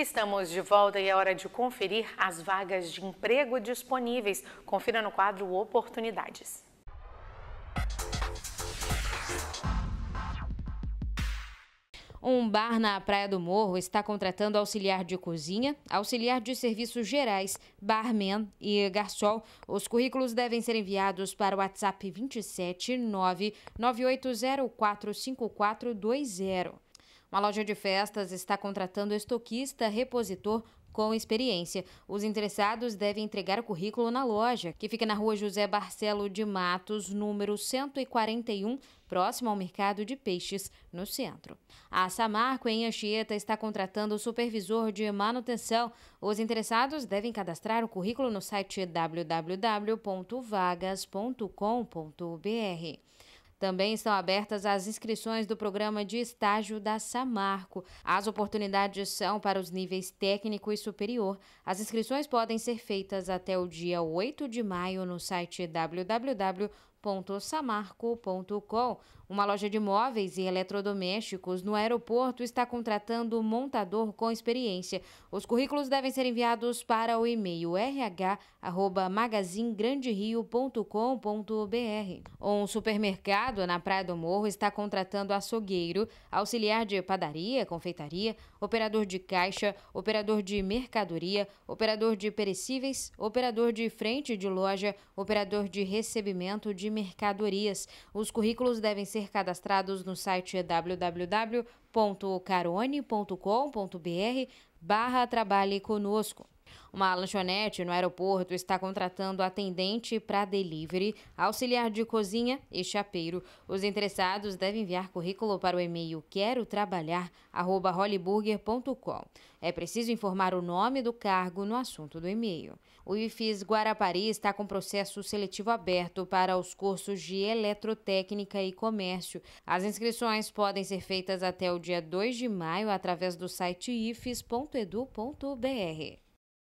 Estamos de volta e é hora de conferir as vagas de emprego disponíveis. Confira no quadro Oportunidades. Um bar na Praia do Morro está contratando auxiliar de cozinha, auxiliar de serviços gerais, barman e garçom. Os currículos devem ser enviados para o WhatsApp 279 98045420. Uma loja de festas está contratando estoquista, repositor, com experiência. Os interessados devem entregar o currículo na loja, que fica na rua José Barcelo de Matos, número 141, próximo ao mercado de peixes, no centro. A Samarco, em Anchieta, está contratando o supervisor de manutenção. Os interessados devem cadastrar o currículo no site www.vagas.com.br. Também estão abertas as inscrições do programa de estágio da Samarco. As oportunidades são para os níveis técnico e superior. As inscrições podem ser feitas até o dia 8 de maio no site www www.samarco.com. Uma loja de móveis e eletrodomésticos no aeroporto está contratando montador com experiência. Os currículos devem ser enviados para o e-mail rh@magazinegranderio.com.br. Um supermercado na Praia do Morro está contratando açougueiro, auxiliar de padaria, confeitaria, operador de caixa, operador de mercadoria, operador de perecíveis, operador de frente de loja, operador de recebimento de mercadorias. Os currículos devem ser cadastrados no site www.carone.com.br barra Trabalhe Conosco. Uma lanchonete no aeroporto está contratando atendente para delivery, auxiliar de cozinha e chapeiro. Os interessados devem enviar currículo para o e-mail quero trabalhar@hollyburger.com. É preciso informar o nome do cargo no assunto do e-mail. O IFIS Guarapari está com processo seletivo aberto para os cursos de eletrotécnica e comércio. As inscrições podem ser feitas até o dia 2 de maio através do site ifes.edu.br.